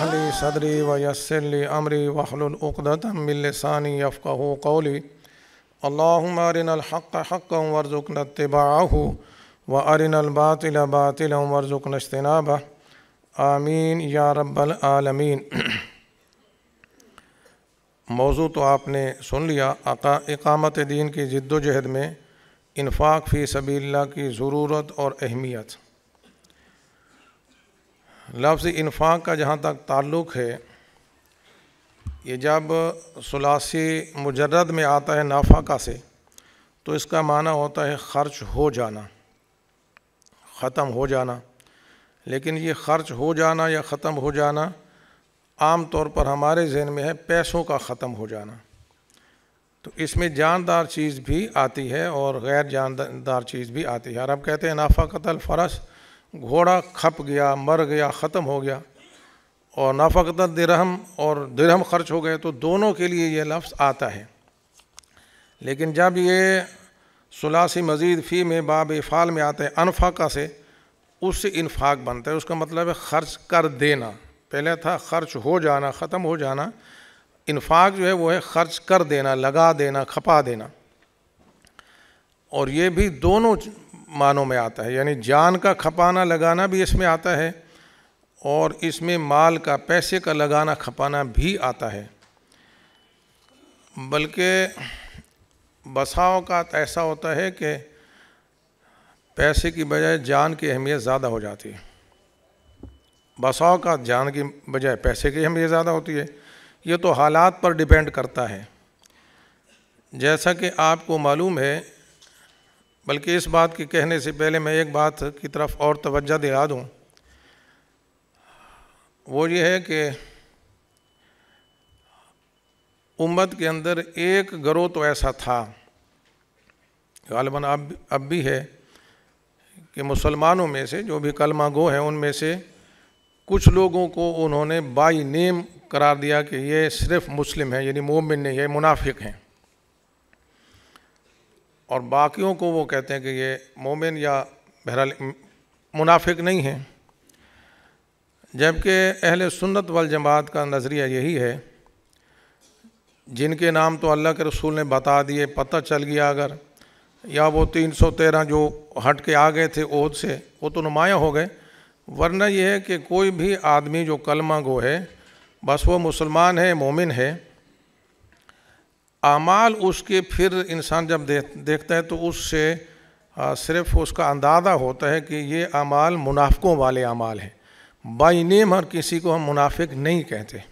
शरह ली सदरी व यसली अमरी वहलुलदम मिलसानी यफ़क़ कौली अल्लाम अरिनलहक़ हक़ वर्जुक नतबाहू व अरिनलबातिल बातिल वर्जुक नशतनाब आमीन या आलमीन मौजू तो आपने सुन लिया अका इकामत दीन की जिद्दोजहद में इन्फाक फ़ी सबील्ला की ज़रूरत और अहमियत लफ्ज़ इन्फाक़ का जहाँ तक ताल्लुक़ है ये जब सलासी मुजरद में आता है नाफाका से तो इसका माना होता है ख़र्च हो जाना ख़त्म हो जाना लेकिन ये ख़र्च हो जाना या ख़त्म हो जाना आम तौर पर हमारे जहन में है पैसों का ख़त्म हो जाना तो इसमें जानदार चीज़ भी आती है और गैर जानदार चीज़ भी आती है अरब कहते हैं नाफा कतल फ़र्श घोड़ा खप गया मर गया ख़त्म हो गया और नाफ़त दरहम और दरहम खर्च हो गए तो दोनों के लिए यह लफ्ज़ आता है लेकिन जब ये सलासी मज़ीद फ़ी में बाब फ़ाल में आते हैं अनफाका से उससे इनफाक बनता है उसका मतलब है ख़र्च कर देना पहले था ख़र्च हो जाना ख़त्म हो जाना इनफाक जो है वो है ख़र्च कर देना लगा देना खपा देना और ये भी दोनों मानों में आता है यानी जान का खपाना लगाना भी इसमें आता है और इसमें माल का पैसे का लगाना खपाना भी आता है बल्कि बसा अवकात तो ऐसा होता है कि पैसे की बजाय जान की अहमियत ज़्यादा हो जाती है बसा अवकात जान की बजाय पैसे की अहमियत ज़्यादा होती है ये तो हालात पर डिपेंड करता है जैसा कि आपको मालूम है बल्कि इस बात के कहने से पहले मैं एक बात की तरफ और तवज्जो दिला दूँ वो ये है कि उम्मत के अंदर एक गरोह तो ऐसा था गालबन अब अब भी है कि मुसलमानों में से जो भी कलमा गो हैं उनमें से कुछ लोगों को उन्होंने बाई नेम करार दिया कि ये सिर्फ मुस्लिम हैं यानी मोमिन नहीं है मुनाफिक हैं और बाकियों को वो कहते हैं कि ये मोमिन या बहरहाल मुनाफिक नहीं है जबकि अहल सुन्नत वाल जमात का नज़रिया यही है जिनके नाम तो अल्लाह के रसूल ने बता दिए पता चल गया अगर या वो तीन सौ तेरह जो हट के आ गए थे ओद से वो तो नुमाया हो गए वरना यह है कि कोई भी आदमी जो कलमा गो है बस वो मुसलमान है मोमिन है अमाल उसके फिर इंसान जब देख देखता है तो उससे सिर्फ उसका अंदाज़ा होता है कि ये अमाल मुनाफ़ों वाले अमाल हैं बाई नेम हर किसी को हम मुनाफिक नहीं कहते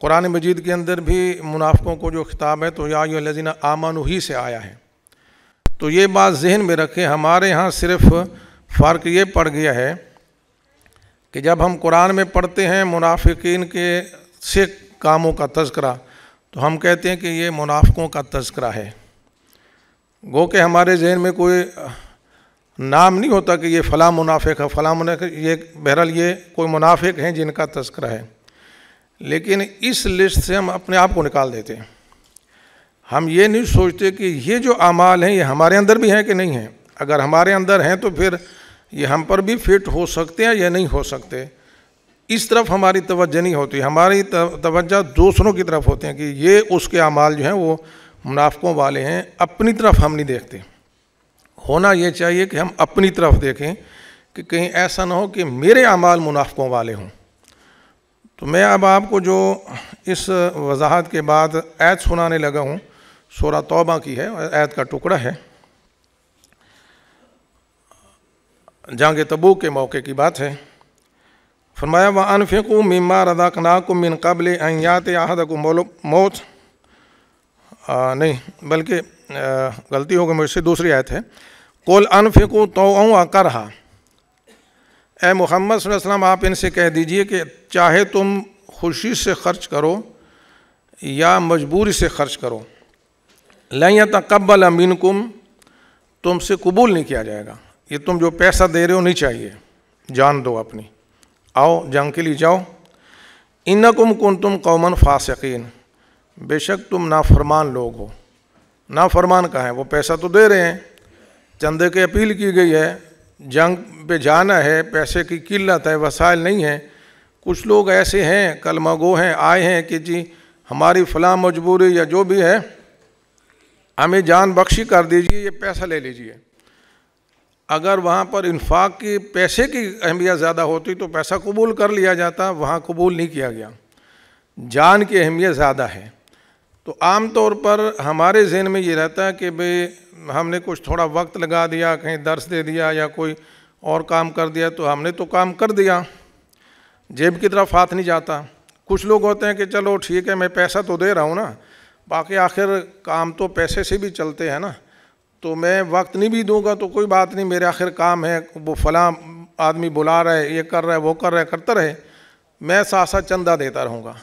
कुरान मजीद के अंदर भी मुनाफ़ों को जो खिताब है तो या लजीना ही से आया है तो ये बात जहन में रखें हमारे यहाँ सिर्फ फ़र्क ये पड़ गया है कि जब हम कुरान में पढ़ते हैं मुनाफिकीन के से कामों का तस्करा तो हम कहते हैं कि ये मुनाफ़ों का तस्करा है गो के हमारे जहन में कोई नाम नहीं होता कि ये फ़लाँ मुनाफिक है फ़लाँ मुनाफ ये बहरहाल ये कोई मुनाफिक हैं जिनका तस्करा है लेकिन इस लिस्ट से हम अपने आप को निकाल देते हैं हम ये नहीं सोचते कि ये जो अमाल हैं ये हमारे अंदर भी हैं कि नहीं हैं अगर हमारे अंदर हैं तो फिर ये हम पर भी फिट हो सकते हैं या नहीं हो सकते इस तरफ हमारी तवज्जो नहीं होती हमारी तवज्जो दूसरों की तरफ होते हैं कि ये उसके अमाल जो हैं वो मुनाफ़ों वाले हैं अपनी तरफ हम नहीं देखते होना ये चाहिए कि हम अपनी तरफ देखें कि कहीं ऐसा ना हो कि मेरे अमाल मुनाफ़ों वाले हों तो मैं अब आपको जो इस वजाहत के बाद ऐत सुनाने लगा हूँ शोरा तोबा की है ऐत का टुकड़ा है जंग तबूक के मौके की बात है फरमाया व अनफ़िकू मम्मा रदाकनाकुम मिन कबल अयात अहदकुमल मौत नहीं बल्कि गलती हो गई मुझसे दूसरी आयत है कोल अनफिकू तो आकर रहा ए मोहम्मद वसल्लम आप इनसे कह दीजिए कि चाहे तुम खुशी से खर्च करो या मजबूरी से खर्च करो लैया तकबल अमीन कुम तुमसे कबूल नहीं किया जाएगा ये तुम जो पैसा दे रहे हो नहीं चाहिए जान दो अपनी आओ जंग के लिए जाओ इन कुम कुन तुम कौमन फासकीन बेशक तुम नाफरमान लोग हो नाफरमान कहाँ वो पैसा तो दे रहे हैं चंदे के अपील की गई है जंग पे जाना है पैसे की किल्लत है वसाइल नहीं है कुछ लोग ऐसे हैं कलमगो हैं आए हैं कि जी हमारी फ़लाँ मजबूरी या जो भी है हमें जान बख्शी कर दीजिए ये पैसा ले लीजिए अगर वहाँ पर इन्फाक की पैसे की अहमियत ज़्यादा होती तो पैसा कबूल कर लिया जाता वहाँ कबूल नहीं किया गया जान की अहमियत ज़्यादा है तो आम तौर पर हमारे जहन में ये रहता है कि भाई हमने कुछ थोड़ा वक्त लगा दिया कहीं दर्स दे दिया या कोई और काम कर दिया तो हमने तो काम कर दिया जेब की तरफ हाथ नहीं जाता कुछ लोग होते हैं कि चलो ठीक है मैं पैसा तो दे रहा हूँ ना बाकी आखिर काम तो पैसे से भी चलते हैं ना तो मैं वक्त नहीं भी दूंगा तो कोई बात नहीं मेरे आखिर काम है वो फलां आदमी बुला रहा है ये कर रहा है वो कर रहा है करता रहे मैं साथ साथ चंदा देता रहूँगा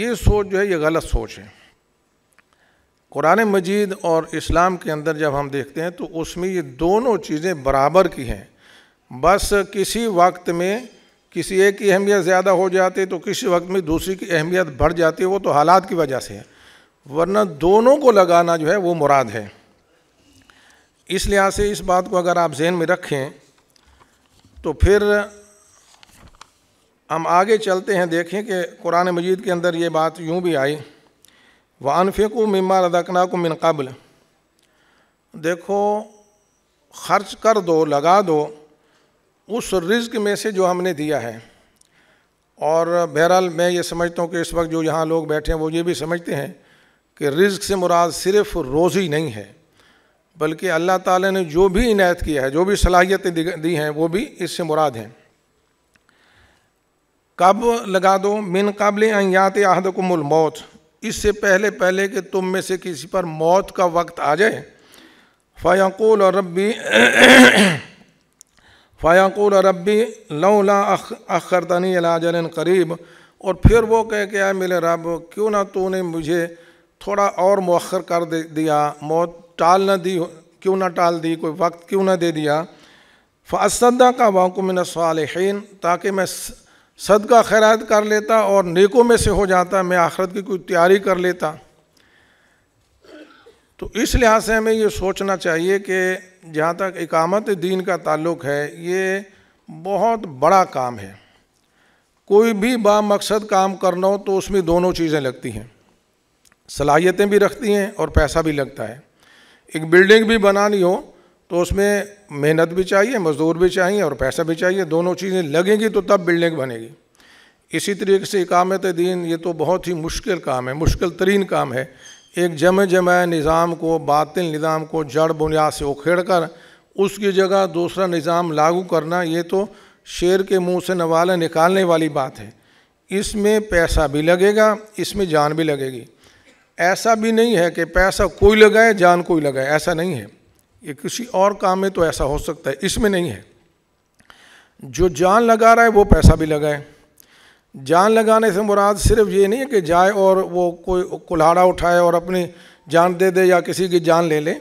ये सोच जो है ये गलत सोच है कुरान मजीद और इस्लाम के अंदर जब हम देखते हैं तो उसमें ये दोनों चीज़ें बराबर की हैं बस किसी वक्त में किसी एक की अहमियत ज़्यादा हो जाती है तो किसी वक्त में दूसरी की अहमियत बढ़ जाती है वो तो हालात की वजह से है वरना दोनों को लगाना जो है वो मुराद है इस लिहाज से इस बात को अगर आप जहन में रखें तो फिर हम आगे चलते हैं देखें कि कुरान मजीद के अंदर ये बात यूँ भी आई व अनफ़िकु मम्मा रदकना को मिनकबल देखो खर्च कर दो लगा दो उस रिज्क में से जो हमने दिया है और बहरहाल मैं ये समझता हूँ कि इस वक्त जो यहाँ लोग बैठे हैं वो ये भी समझते हैं कि रिज्क से मुराद सिर्फ़ रोज़ी नहीं है बल्कि अल्लाह ताला ने जो भी इनायत किया है जो भी सलाहियतें दी हैं वो भी इससे मुराद हैं कब लगा दो मिन काबिल अयात आहद कुमुल मौत इससे पहले पहले कि तुम में से किसी पर मौत का वक्त आ जाए फ़याकुल और रब्बी फ़याकूल और रब्बी लौला अख अखरतनी अलाजल करीब और फिर वो कह के आए मेरे रब क्यों ना तूने मुझे थोड़ा और मौखर कर दे दिया मौत टाल ना दी क्यों ना टाल दी कोई वक्त क्यों ना दे दिया फ़ासदा का वाकुमिन सालहीन ताकि मैं सदका खैरात कर लेता और नेकों में से हो जाता मैं आखरत की कोई तैयारी कर लेता तो इस लिहाज से हमें ये सोचना चाहिए कि जहाँ तक इकामत दीन का ताल्लुक है ये बहुत बड़ा काम है कोई भी बामकसद काम करना हो तो उसमें दोनों चीज़ें लगती हैं सलाहियतें भी रखती हैं और पैसा भी लगता है एक बिल्डिंग भी बनानी हो तो उसमें मेहनत भी चाहिए मज़दूर भी चाहिए और पैसा भी चाहिए दोनों चीज़ें लगेंगी तो तब बिल्डिंग बनेगी इसी तरीके से इकामत दीन ये तो बहुत ही मुश्किल काम है मुश्किल तरीन काम है एक जम जमे निज़ाम को बातिल निज़ाम को जड़ बुनियाद से उखेड़ कर उसकी जगह दूसरा निज़ाम लागू करना ये तो शेर के मुंह से नवाला निकालने वाली बात है इसमें पैसा भी लगेगा इसमें जान भी लगेगी ऐसा भी नहीं है कि पैसा कोई लगाए जान कोई लगाए ऐसा नहीं है ये किसी और काम में तो ऐसा हो सकता है इसमें नहीं है जो जान लगा रहा है वो पैसा भी लगाए जान लगाने से मुराद सिर्फ ये नहीं है कि जाए और वो कोई कुल्हाड़ा उठाए और अपनी जान दे दे या किसी की जान ले ले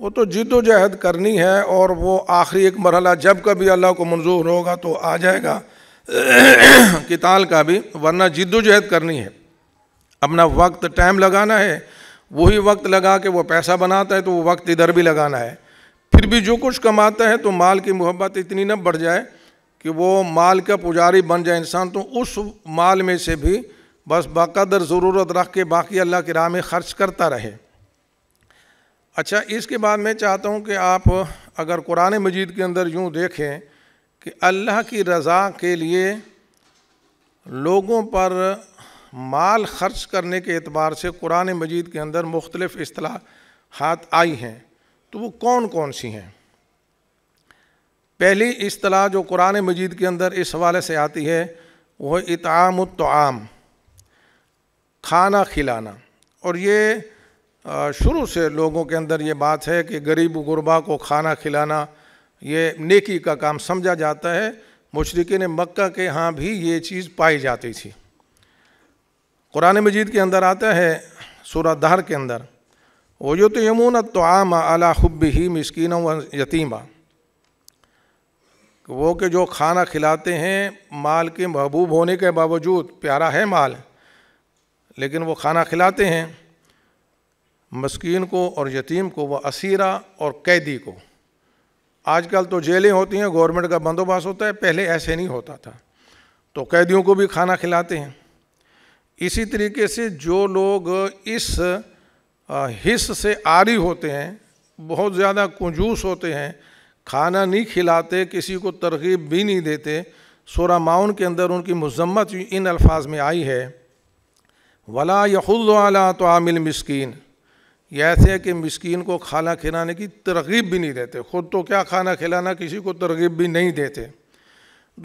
वो तो जिदोजहद करनी है और वो आखिरी एक मरहला जब कभी अल्लाह को मंजूर होगा तो आ जाएगा किताल का भी वरना जिद्दोजहद करनी है अपना वक्त टाइम लगाना है वही वक्त लगा के वो पैसा बनाता है तो वो वक्त इधर भी लगाना है फिर भी जो कुछ कमाता है तो माल की मोहब्बत इतनी न बढ़ जाए कि वो माल का पुजारी बन जाए इंसान तो उस माल में से भी बस बाक़दर ज़रूरत रख के बाकी अल्लाह की राह में ख़र्च करता रहे अच्छा इसके बाद मैं चाहता हूँ कि आप अगर कुरान मजीद के अंदर यूँ देखें कि अल्लाह की रज़ा के लिए लोगों पर माल खर्च करने के अतबार से कुरान मजीद के अंदर मुख्तलिफ़ हाथ आई हैं तो वो कौन कौन सी हैं पहली असलाह जो कुरान मजीद के अंदर इस हवाले से आती है वह इताम तोआम खाना खिलाना और ये शुरू से लोगों के अंदर ये बात है कि गरीब गुरबा को खाना खिलाना ये नेकी का काम समझा जाता है ने मक्का के यहाँ भी ये चीज़ पाई जाती थी कुरान मजीद के अंदर आता है सूरा दहर के अंदर वो यो तो यमून तो आम अला हब ही मस्किन व यतीमा वो के जो खाना खिलाते हैं माल के महबूब होने के बावजूद प्यारा है माल लेकिन वो खाना खिलाते हैं मस्किन को और यतीम को वह असीरा और कैदी को आजकल तो जेलें होती हैं गवर्नमेंट का बंदोबस्त होता है पहले ऐसे नहीं होता था तो कैदियों को भी खाना खिलाते हैं इसी तरीके से जो लोग इस हिस से आरी होते हैं बहुत ज़्यादा कंजूस होते हैं खाना नहीं खिलाते किसी को तरगीब भी नहीं देते सोरा माउन के अंदर उनकी मजम्मत इन अल्फाज में आई है वला यखुल्ला तो आमिल मस्किन यह है कि मस्किन को खाना खिलाने की तरगीब भी नहीं देते ख़ुद तो क्या खाना खिलाना किसी को तरगीब भी नहीं देते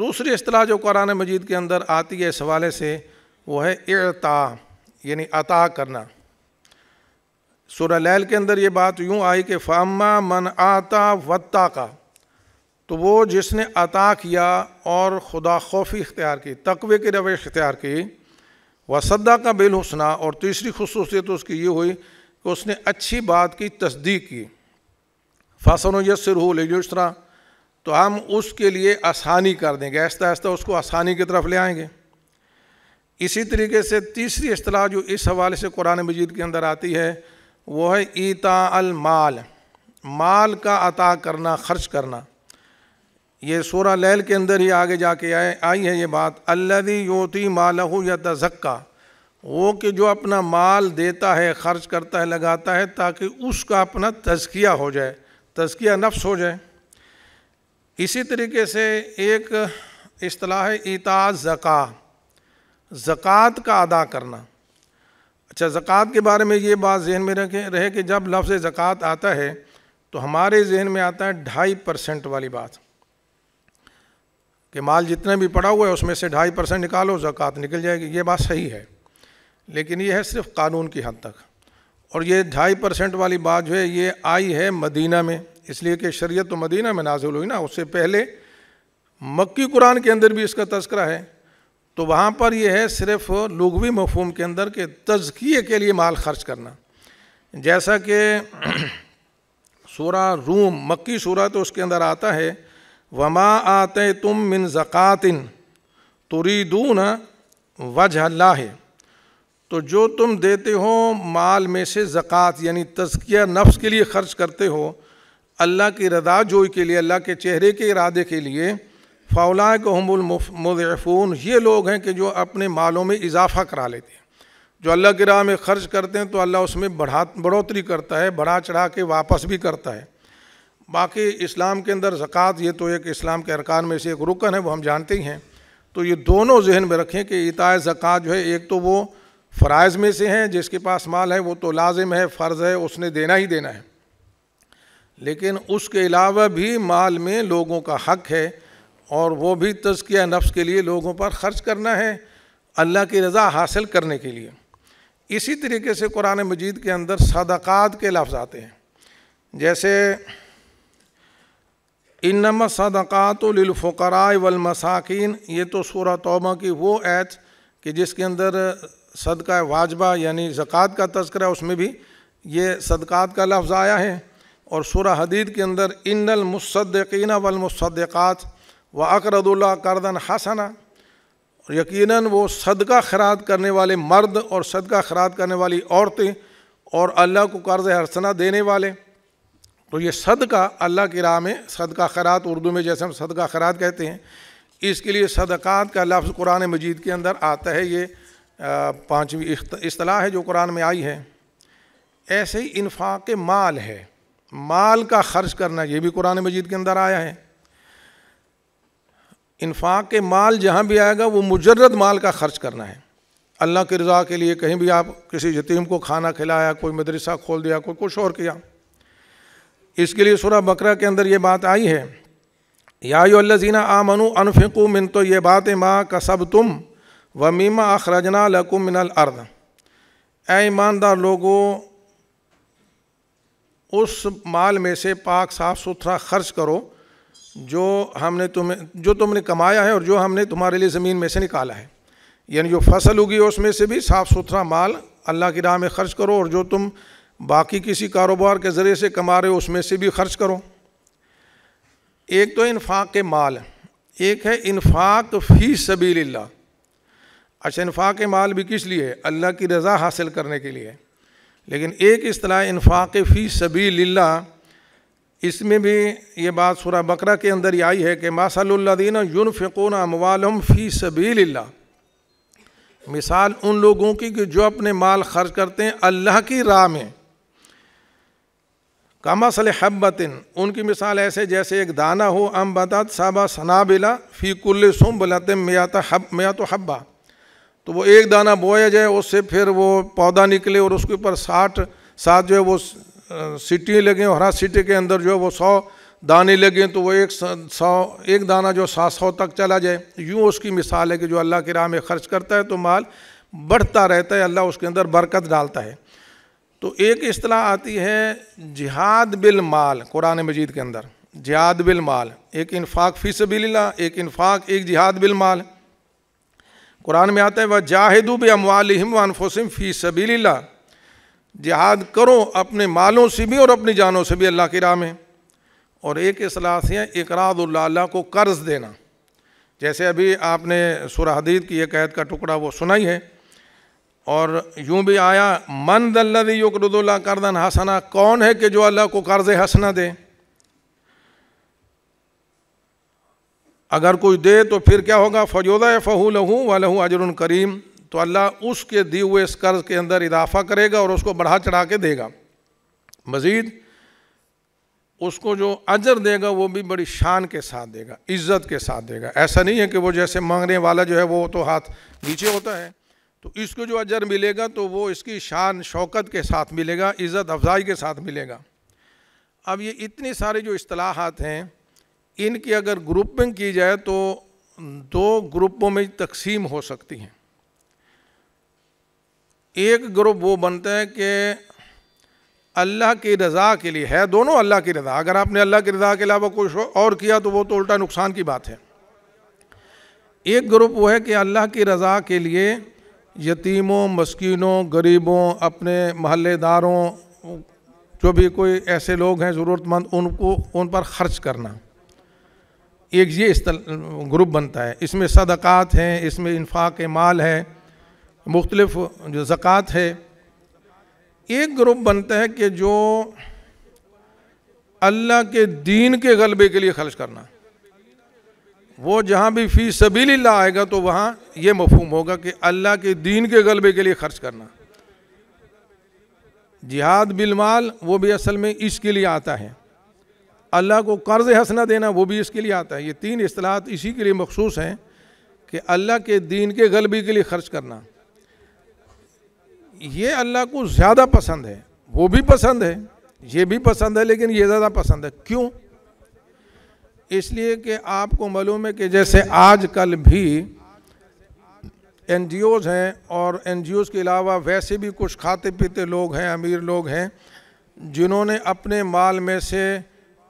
दूसरी असलाह जो कुरान मजीद के अंदर आती है इस हवाले से वो है इरता यानी अता करना सुरलैल के अंदर ये बात यूँ आई कि फामा मन आता वत्ता का तो वो जिसने अता किया और खुदा खौफी इख्तियार की तकवे की रवैश इख्तियार की वसद्दा का बिल हुसना और तीसरी खसूसियत तो उसकी ये हुई कि उसने अच्छी बात की तस्दीक की फासन यसर हो ले तो हम उसके लिए आसानी कर देंगे ऐसा ऐसा उसको आसानी की तरफ ले आएंगे इसी तरीके से तीसरी असलाह जो इस हवाले से कुरान मजीद के अंदर आती है वो है ईता अल माल माल का अता करना ख़र्च करना ये शोरा लैल के अंदर ही आगे जाके आए आई है ये बात अल्लदी योती मालहू या तजक्का वो कि जो अपना माल देता है ख़र्च करता है लगाता है ताकि उसका अपना तजकिया हो जाए तजकिया नफ्स हो जाए इसी तरीके से एक असलाह है ईता ज़क़ा ज़क़़त का अदा करना अच्छा ज़क़़त के बारे में ये बात जहन में रखें रहे कि जब लफ्ज़ ज़क़़त आता है तो हमारे जहन में आता है ढाई परसेंट वाली बात कि माल जितना भी पड़ा हुआ है उसमें से ढाई परसेंट निकालो ज़क़़त निकल जाएगी ये बात सही है लेकिन ये है सिर्फ कानून की हद तक और ये ढाई परसेंट वाली बात जो है ये आई है मदीना में इसलिए कि शरीय तो मदीना में नाजुल हुई ना उससे पहले मक्की कुरान के अंदर भी इसका तस्करा है तो वहाँ पर यह है सिर्फ लघवी मफहम के अंदर के तजकिए के लिए माल खर्च करना जैसा कि सूरा रूम मक्की सूरा तो उसके अंदर आता है वमा आते तुम मिन ज़क़ातिन तुरीदून वजह है तो जो तुम देते हो माल में से ज़क़़त यानी तजकिया नफ्स के लिए ख़र्च करते हो अल्लाह की रदा जोई के लिए अल्लाह के चेहरे के इरादे के लिए फ़ौला को हमल ये लोग हैं कि जो अपने मालों में इजाफ़ा करा लेते हैं जो अल्लाह के राह में ख़र्च करते हैं तो अल्लाह उसमें बढ़ा बढ़ोतरी करता है बढ़ा चढ़ा के वापस भी करता है बाकी इस्लाम के अंदर ज़क़़त ये तो एक इस्लाम के अरकान में से एक रुकन है वो हम जानते ही हैं तो ये दोनों जहन में रखें कि इताय ज़क़़त जो है एक तो वो फ़रज़ में से हैं जिसके पास माल है वो तो लाजिम है फ़र्ज़ है उसने देना ही देना है लेकिन उसके अलावा भी माल में लोगों का हक है और वो भी तजकिया नफ्स के लिए लोगों पर ख़र्च करना है अल्लाह की रज़ा हासिल करने के लिए इसी तरीके से कुरान मजीद के अंदर सदक़ात के लफ्ज़ आते हैं जैसे इनम सदाक़ातफ़रा वलमसाकिन ये तो सूर तोबा की वो ऐत कि जिसके अंदर सदका वाजबा यानी ज़क़़त का है उसमें भी ये सदक़ात का लफ्ज़ आया है और सूर हदीद के अंदर इनल मुसद्दीन व अकरदुल्ला करदन हसना यकीनन वो सदका खराद करने वाले मर्द और सदका खराद करने वाली औरतें और अल्लाह को कर्ज हरसना देने वाले तो ये सदका अल्लाह की राह में सदका खरात उर्दू में जैसे हम सदका खरात कहते हैं इसके लिए सदक़ात का लफ्ज़ कुरान मजीद के अंदर आता है ये पाँचवीं असलाह है जो कुरान में आई है ऐसे ही इनफाक माल है माल का ख़र्च करना ये भी कुरान मजीद के अंदर आया है इन्फाक के माल जहाँ भी आएगा वो मुजरद माल का खर्च करना है अल्लाह के रज़ा के लिए कहीं भी आप किसी यतीम को खाना खिलाया कोई मदरसा खोल दिया कोई कुछ और किया इसके लिए सुरा बकरा के अंदर ये बात आई है याजीना मनु अनफिकु मिन तो ये बात माँ कसब तुम व मीमा अखरजना लकुम मिनल अर्द ऐमानदार लोगों उस माल में से पाक साफ़ सुथरा खर्च करो जो हमने तुम्हें जो तुमने कमाया है और जो हमने तुम्हारे लिए ज़मीन में से निकाला है यानी जो फसल उगी उसमें से भी साफ़ सुथरा माल अल्लाह की राह में ख़र्च करो और जो तुम बाकी किसी कारोबार के ज़रिए से कमा रहे हो उसमें से भी ख़र्च करो एक तो इन्फाक के माल एक है इन्फाक फ़ी सबील्ला अच्छा इन्फाक माल भी किस लिए अल्लाह की रज़ा हासिल करने के लिए लेकिन एक असलाह इन्फाक फ़ी सबील्ला इसमें भी ये बात सूरा बकरा के अंदर ही आई है कि मासलद्दीन फ़िकोन अमवालम फ़ी सबील मिसाल उन लोगों की कि जो अपने माल खर्च करते हैं अल्लाह की राह में सल हब्बतिन उनकी मिसाल ऐसे जैसे एक दाना हो अम बतात साबा सनाबिला फ़ी कुल्ल सुम बलाते मियाता हब मिया तो हब्बा तो वो एक दाना बोया जाए उससे फिर वो पौधा निकले और उसके ऊपर साठ साथ जो है वो सीटी लगें और हर सीटी के अंदर जो है वो सौ दाने लगे तो वो एक सौ एक दाना जो सात सौ तक चला जाए यूँ उसकी मिसाल है कि जो अल्लाह की राह में खर्च करता है तो माल बढ़ता रहता है अल्लाह उसके अंदर बरकत डालता है तो एक असलाह आती है जिहाद बिल माल कुरान मजीद के अंदर जिहाद बिल माल एक इनफाक फ़ी लीला एक इनफाक एक जिहाद बिल माल कुरान में आता है वह जाहिदू बमवालम वनफोसिम फ़ी सबीला जिहाद करो अपने मालों से भी और अपनी जानों से भी अल्लाह की राह में और एक असलाह से इकरादुल्ला को कर्ज़ देना जैसे अभी आपने सुरहदीद की एक कैद का टुकड़ा वो सुनाई है और यूं भी आया मन दल्लि युकरदुल्ला करदन हसना कौन है कि जो अल्लाह को कर्ज़ हसना दे अगर कोई दे तो फिर क्या होगा फजोदा फ़हू लहू व लहू अजर करीम तो अल्लाह उसके दिए हुए इस कर्ज़ के अंदर इजाफ़ा करेगा और उसको बढ़ा चढ़ा के देगा मज़ीद उसको जो अजर देगा वो भी बड़ी शान के साथ देगा इज़्ज़त के साथ देगा ऐसा नहीं है कि वो जैसे मांगने वाला जो है वो तो हाथ नीचे होता है तो इसको जो अजर मिलेगा तो वो इसकी शान शौकत के साथ मिलेगा इज़्ज़त अफजाई के साथ मिलेगा अब ये इतनी सारी जो असलाहत हैं इनकी अगर ग्रुपिंग की जाए तो दो ग्रुपों में तकसीम हो सकती हैं एक ग्रुप वो बनते हैं कि अल्लाह की रज़ा के लिए है दोनों अल्लाह की रज़ा अगर आपने अल्लाह की रज़ा के अलावा कुछ और किया तो वो तो उल्टा नुकसान की बात है एक ग्रुप वो है कि अल्लाह की रज़ा के लिए यतीमों मस्किनों गरीबों अपने महल्लेदारों जो भी कोई ऐसे लोग हैं ज़रूरतमंद उनको उन पर ख़र्च करना एक ये ग्रुप बनता है इसमें सदक़ात हैं इसमें इन्फाक माल है मुख्तलफ जो ज़क़़त है एक ग्रुप बनता है कि जो अल्लाह के दीन के गलबे के लिए खर्च करना वो जहाँ भी फ़ी सबील आएगा तो वहाँ ये मफहम होगा कि अल्लाह के दीन के गलबे के लिए खर्च करना जिहाद बिलमाल वो भी असल में इसके लिए आता है अल्लाह को कर्ज हंसना देना वो भी इसके लिए आता है ये तीन असलाहत इसी के लिए मखसूस हैं कि अल्लाह के दीन के गलबे के लिए खर्च करना ये अल्लाह को ज़्यादा पसंद है वो भी पसंद है ये भी पसंद है लेकिन ये ज़्यादा पसंद है क्यों इसलिए कि आपको मालूम है कि जैसे आजकल भी एन हैं और एन के अलावा वैसे भी कुछ खाते पीते लोग हैं अमीर लोग हैं जिन्होंने अपने माल में से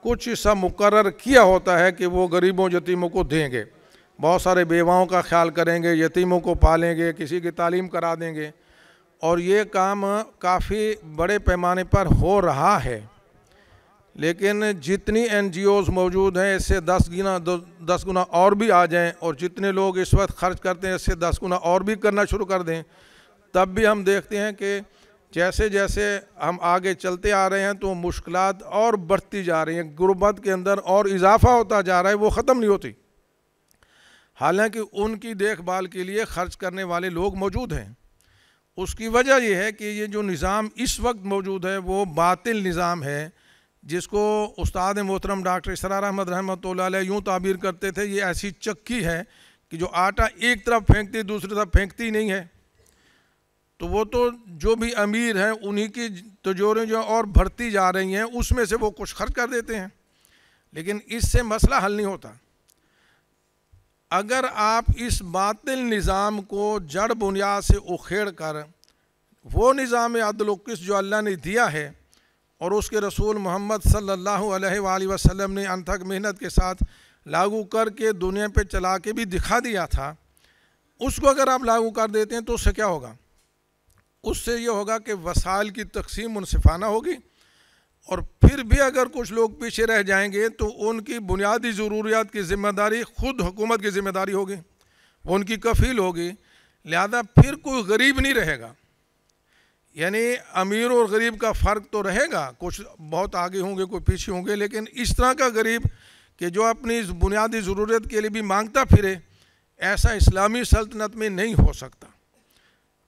कुछ हिस्सा मुकर किया होता है कि वो गरीबों यतीमों को देंगे बहुत सारे बेवाओं का ख्याल करेंगे यतीमों को पालेंगे किसी की तालीम करा देंगे और ये काम काफ़ी बड़े पैमाने पर हो रहा है लेकिन जितनी एन मौजूद हैं इससे दस गुना दस गुना और भी आ जाएं और जितने लोग इस वक्त खर्च करते हैं इससे दस गुना और भी करना शुरू कर दें तब भी हम देखते हैं कि जैसे जैसे हम आगे चलते आ रहे हैं तो मुश्किल और बढ़ती जा रही हैं गुरबत के अंदर और इजाफा होता जा रहा है वो ख़त्म नहीं होती हालांकि उनकी देखभाल के लिए ख़र्च करने वाले लोग मौजूद हैं उसकी वजह यह है कि ये जो निज़ाम इस वक्त मौजूद है वो बातिल निज़ाम है जिसको उस्ताद मोहतरम डॉक्टर इसरार अहमद रहमत यूँ ताबीर करते थे ये ऐसी चक्की है कि जो आटा एक तरफ फेंकती दूसरी तरफ फेंकती नहीं है तो वो तो जो भी अमीर हैं उन्हीं की तजोरें तो जो और भरती जा रही हैं उसमें से वो कुछ खर्च कर देते हैं लेकिन इससे मसला हल नहीं होता अगर आप इस बातिल निज़ाम को जड़ बुनियाद से उखेड़ कर वो निज़ाम अदलकिस जो अल्लाह ने दिया है और उसके रसूल मोहम्मद सल्लल्लाहु अलैहि वसल्लम ने अनथक मेहनत के साथ लागू करके दुनिया पे चला के भी दिखा दिया था उसको अगर आप लागू कर देते हैं तो उससे क्या होगा उससे ये होगा कि वसाइल की तकसीम मुनफाना होगी और फिर भी अगर कुछ लोग पीछे रह जाएंगे तो उनकी बुनियादी ज़रूरियात की ज़िम्मेदारी खुद हुकूमत की ज़िम्मेदारी होगी वो उनकी कफील होगी लिहाजा फिर कोई गरीब नहीं रहेगा यानी अमीर और गरीब का फ़र्क तो रहेगा कुछ बहुत आगे होंगे कोई पीछे होंगे लेकिन इस तरह का गरीब कि जो अपनी बुनियादी ज़रूरत के लिए भी मांगता फिरे ऐसा इस्लामी सल्तनत में नहीं हो सकता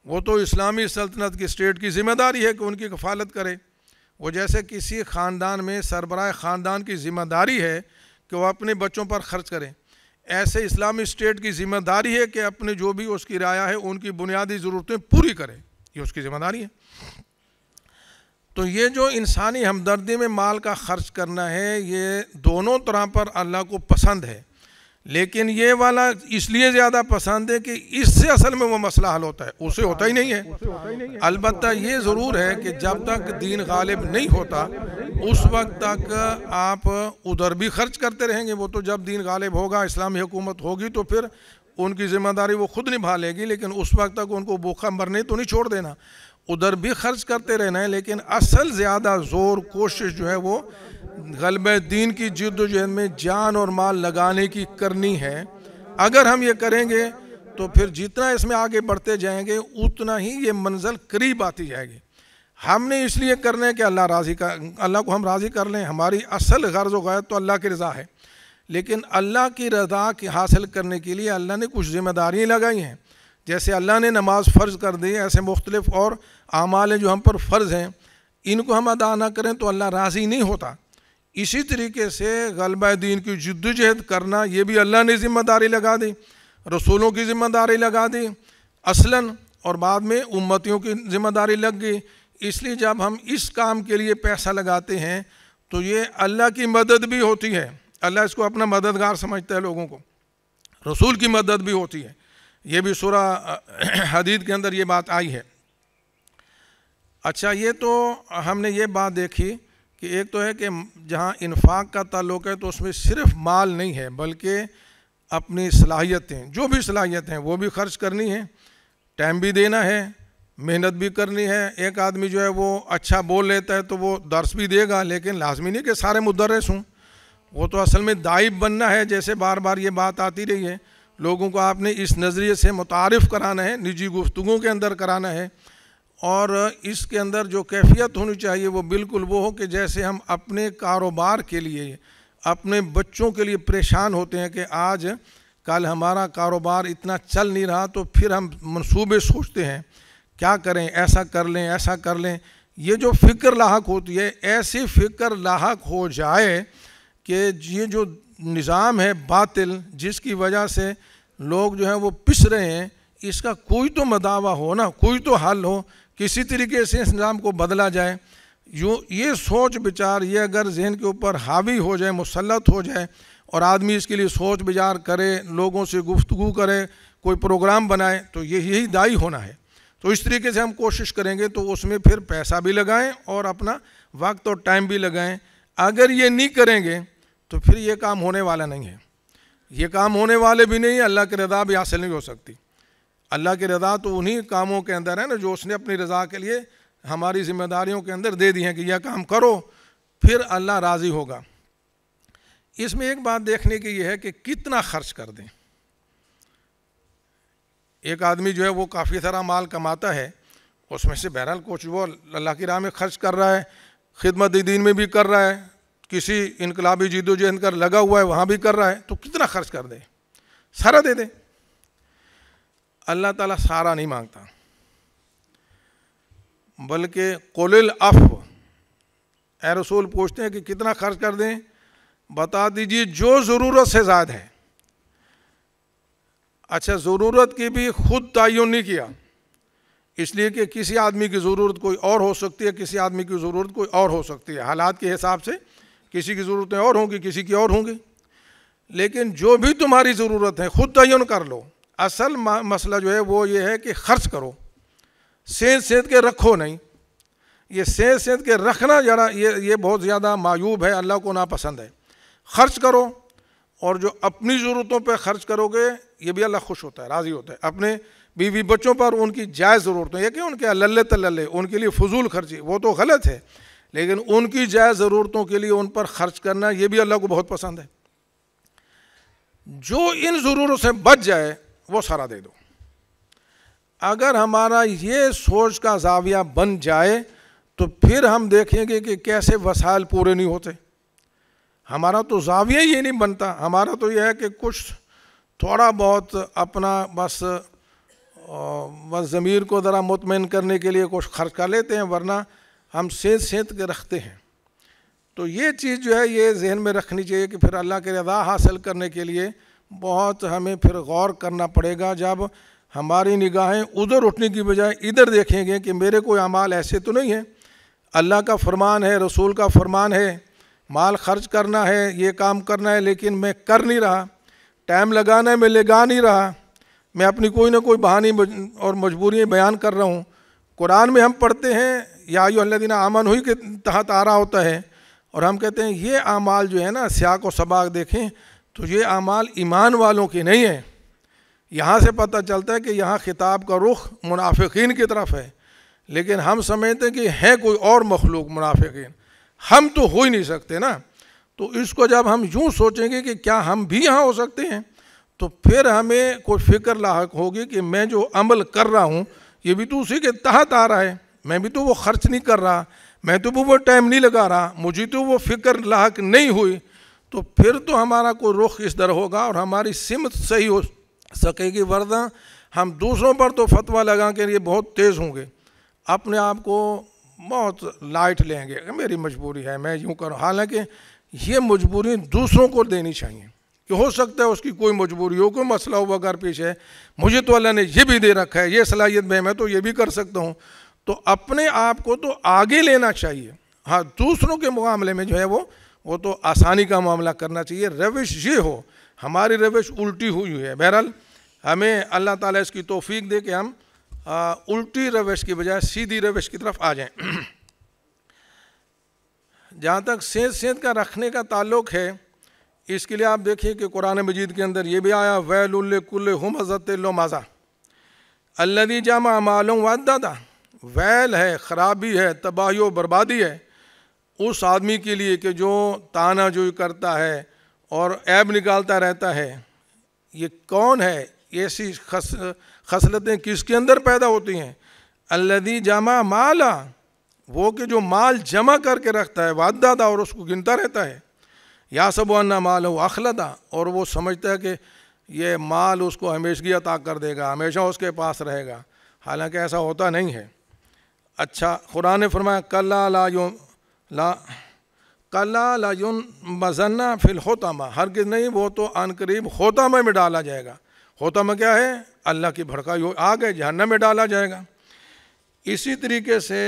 वो तो इस्लामी सल्तनत की स्टेट की ज़िम्मेदारी है कि उनकी कफालत करे वो जैसे किसी ख़ानदान में सरबराह ख़ानदान की ज़िम्मेदारी है कि वह अपने बच्चों पर खर्च करें ऐसे इस्लामी स्टेट की ज़िम्मेदारी है कि अपने जो भी उसकी राया है उनकी बुनियादी ज़रूरतें पूरी करें ये उसकी ज़िम्मेदारी है तो ये जो इंसानी हमदर्दी में माल का ख़र्च करना है ये दोनों तरह पर अल्लाह को पसंद है लेकिन ये वाला इसलिए ज़्यादा पसंद है कि इससे असल में वो मसला हल होता है उसे होता ही नहीं है अलबत् ये ज़रूर है कि जब तक दीन गालिब नहीं होता उस वक्त तक आप उधर भी खर्च करते रहेंगे वो तो जब दीन गालिब होगा इस्लामी हुकूमत होगी तो फिर उनकी ज़िम्मेदारी वो खुद निभा लेगी लेकिन उस वक्त तक उनको भूखा मरने तो नहीं छोड़ देना उधर भी खर्च करते रहना है लेकिन असल ज़्यादा ज़ोर कोशिश जो है वो गलब दीन की जद्दोजहद में जान और माल लगाने की करनी है अगर हम ये करेंगे तो फिर जितना इसमें आगे बढ़ते जाएंगे उतना ही ये मंजिल करीब आती जाएगी हमने इसलिए करना है कि अल्लाह राज़ी कर अल्लाह को हम राज़ी कर लें हमारी असल गर्ज वायद तो अल्लाह की रज़ा है लेकिन अल्लाह की रज़ा की हासिल करने के लिए अल्लाह ने कुछ ज़िम्मेदारियाँ लगाई हैं जैसे अल्लाह ने नमाज फ़र्ज़ कर दी ऐसे मुख्तलिफ और आमाल जो हम पर फ़र्ज़ हैं इनको हम अदा ना करें तो अल्लाह राज़ी नहीं होता इसी तरीके से गलबा दीन की जद्दोजहद करना ये भी अल्लाह ने ज़िम्मेदारी लगा दी रसूलों की ज़िम्मेदारी लगा दी असलन और बाद में उम्मतियों की ज़िम्मेदारी लग गई इसलिए जब हम इस काम के लिए पैसा लगाते हैं तो ये अल्लाह की मदद भी होती है अल्लाह इसको अपना मददगार समझता है लोगों को रसूल की मदद भी होती है ये भी शुरा हदीद के अंदर ये बात आई है अच्छा ये तो हमने ये बात देखी कि एक तो है कि जहाँ इन्फाक का ताल्लुक है तो उसमें सिर्फ माल नहीं है बल्कि अपनी सलाहियतें जो भी सलाहियतें हैं वो भी खर्च करनी है टाइम भी देना है मेहनत भी करनी है एक आदमी जो है वो अच्छा बोल लेता है तो वो दर्स भी देगा लेकिन लाजमी नहीं कि सारे मुदरस हूँ वो तो असल में दाइब बनना है जैसे बार बार ये बात आती रही है लोगों को आपने इस नज़रिए से मुतारफ़ कराना है निजी गुफ्तु के अंदर कराना है और इसके अंदर जो कैफियत होनी चाहिए वो बिल्कुल वो हो कि जैसे हम अपने कारोबार के लिए अपने बच्चों के लिए परेशान होते हैं कि आज कल हमारा कारोबार इतना चल नहीं रहा तो फिर हम मंसूबे सोचते हैं क्या करें ऐसा कर लें ऐसा कर लें ये जो फ़िक्र लाक होती है ऐसी फ़िक्र लाक हो जाए कि ये जो निज़ाम है बातिल जिसकी वजह से लोग जो हैं वो पिस रहे हैं इसका कोई तो मदावा हो ना कोई तो हल हो किसी तरीके से इस निज़ाम को बदला जाए यो ये सोच विचार ये अगर जहन के ऊपर हावी हो जाए मुसलत हो जाए और आदमी इसके लिए सोच विचार करे लोगों से गुफ्तु करे कोई प्रोग्राम बनाए तो ये यही दाई होना है तो इस तरीके से हम कोशिश करेंगे तो उसमें फिर पैसा भी लगाएं और अपना वक्त और टाइम भी लगाएं अगर ये नहीं करेंगे तो फिर ये काम होने वाला नहीं है ये काम होने वाले भी नहीं अल्लाह की रजा भी हासिल नहीं हो सकती अल्लाह की रजा तो उन्हीं कामों के अंदर है ना जो उसने अपनी रजा के लिए हमारी जिम्मेदारियों के अंदर दे दी हैं कि यह काम करो फिर अल्लाह राज़ी होगा इसमें एक बात देखने की यह है कि कितना खर्च कर दें एक आदमी जो है वो काफ़ी सारा माल कमाता है उसमें से बहरहाल कुछ वो अल्लाह की राह में खर्च कर रहा है खिदमत दीन में भी कर रहा है किसी इनकलाबी जिदोजहद कर लगा हुआ है वहाँ भी कर रहा है तो कितना खर्च कर दे सारा दे दे अल्लाह ताला सारा नहीं मांगता बल्कि कोलिल अफ ए रसूल पूछते हैं कि कितना खर्च कर दें बता दीजिए जो ज़रूरत से ज्यादा है अच्छा ज़रूरत की भी खुद तयन नहीं किया इसलिए कि किसी आदमी की ज़रूरत कोई और हो सकती है किसी आदमी की ज़रूरत कोई और हो सकती है हालात के हिसाब से किसी की ज़रूरतें और होंगी किसी की और होंगी लेकिन जो भी तुम्हारी ज़रूरत है ख़ुद तयन कर लो असल मसला जो है वो ये है कि ख़र्च करो सेंध सेंध के रखो नहीं ये सेंध सेंध के रखना जरा ये ये बहुत ज़्यादा मायूब है अल्लाह को नापसंद है ख़र्च करो और जो अपनी ज़रूरतों पर ख़र्च करोगे ये भी अल्लाह खुश होता है राज़ी होता है अपने बीवी बच्चों पर उनकी जायज़ ज़रूरतें यह कि उनके लल्ले तल्ले उनके लिए फजूल खर्ची वो तो गलत है लेकिन उनकी जायज़ ज़रूरतों के लिए उन पर खर्च करना ये भी अल्लाह को बहुत पसंद है जो इन ज़रूरों से बच जाए वो सारा दे दो अगर हमारा ये सोच का जाविया बन जाए तो फिर हम देखेंगे कि कैसे वसाइल पूरे नहीं होते हमारा तो जाविया ये नहीं बनता हमारा तो यह है कि कुछ थोड़ा बहुत अपना बस बस ज़मीर को ज़रा मुतमिन करने के लिए कुछ खर्च कर लेते हैं वरना हम सेंत सेंत के रखते हैं तो ये चीज़ जो है ये जहन में रखनी चाहिए कि फिर अल्लाह के रदा हासिल करने के लिए बहुत हमें फिर गौर करना पड़ेगा जब हमारी निगाहें उधर उठने की बजाय इधर देखेंगे कि मेरे कोई अमाल ऐसे तो नहीं है अल्लाह का फरमान है रसूल का फरमान है माल खर्च करना है ये काम करना है लेकिन मैं कर नहीं रहा टाइम लगाना है मैं लगा नहीं रहा मैं अपनी कोई ना कोई बहानी और मजबूरियाँ बयान कर रहा हूँ कुरान में हम पढ़ते हैं या युल्लिन आमन हुई के तहत आ रहा होता है और हम कहते हैं ये आमाल जो है ना सियाक और सबाक देखें तो ये आमाल ईमान वालों के नहीं हैं यहाँ से पता चलता है कि यहाँ खिताब का रुख मुनाफिकीन की तरफ है लेकिन हम समझते हैं कि हैं कोई और मखलूक मुनाफिकीन हम तो हो ही नहीं सकते ना तो इसको जब हम यूँ सोचेंगे कि क्या हम भी यहाँ हो सकते हैं तो फिर हमें कोई फ़िक्र लाक होगी कि मैं जो अमल कर रहा हूँ ये भी तो उसी के तहत आ रहा है मैं भी तो वो खर्च नहीं कर रहा मैं तो भी वो टाइम नहीं लगा रहा मुझे तो वो फिक्र लाक नहीं हुई तो फिर तो हमारा कोई रुख इस दर होगा और हमारी सिमत सही हो सकेगी वरना हम दूसरों पर तो फतवा लगा के लिए बहुत तेज़ होंगे अपने आप को बहुत लाइट लेंगे मेरी मजबूरी है मैं यूँ करूँ हालांकि ये मजबूरी दूसरों को देनी चाहिए कि हो सकता है उसकी कोई मजबूरी हो कोई मसला हुआ घर पीछे मुझे तो अल्लाह ने ये भी दे रखा है ये सलाहियत में मैं तो ये भी कर सकता हूँ तो अपने आप को तो आगे लेना चाहिए हाँ दूसरों के मामले में जो है वो वो तो आसानी का मामला करना चाहिए रविश ये हो हमारी रविश उल्टी हुई है बहरहाल हमें अल्लाह ताला इसकी तोफ़ीक दे कि हम आ, उल्टी रविश की बजाय सीधी रविश की तरफ आ जाएं जहाँ तक सेहत सेहत का रखने का ताल्लुक है इसके लिए आप देखिए कि कुरान मजीद के अंदर ये भी आया वैल हम हजरत लो माज़ा अल्लदी जामा मालूम वादा वैल है ख़राबी है तबाही व बर्बादी है उस आदमी के लिए कि जो ताना जो करता है और ऐब निकालता रहता है ये कौन है ऐसी खस खसलतें किसके अंदर पैदा होती हैं अल्लदी जामा माला वो कि जो माल जमा करके रखता है वादादा और उसको गिनता रहता है या सब अन्ना माल हो अखलदा और वो समझता है कि ये माल उसको हमेशगी अता कर देगा हमेशा उसके पास रहेगा हालांकि ऐसा होता नहीं है अच्छा कुरान ने फरमाया कला ला यु ला कला युन मजन्ना फिल होतामा किस नहीं वो तो करीब होतामा में डाला जाएगा होतामा क्या है अल्लाह की भड़का यो आ गए जहन्नम में डाला जाएगा इसी तरीके से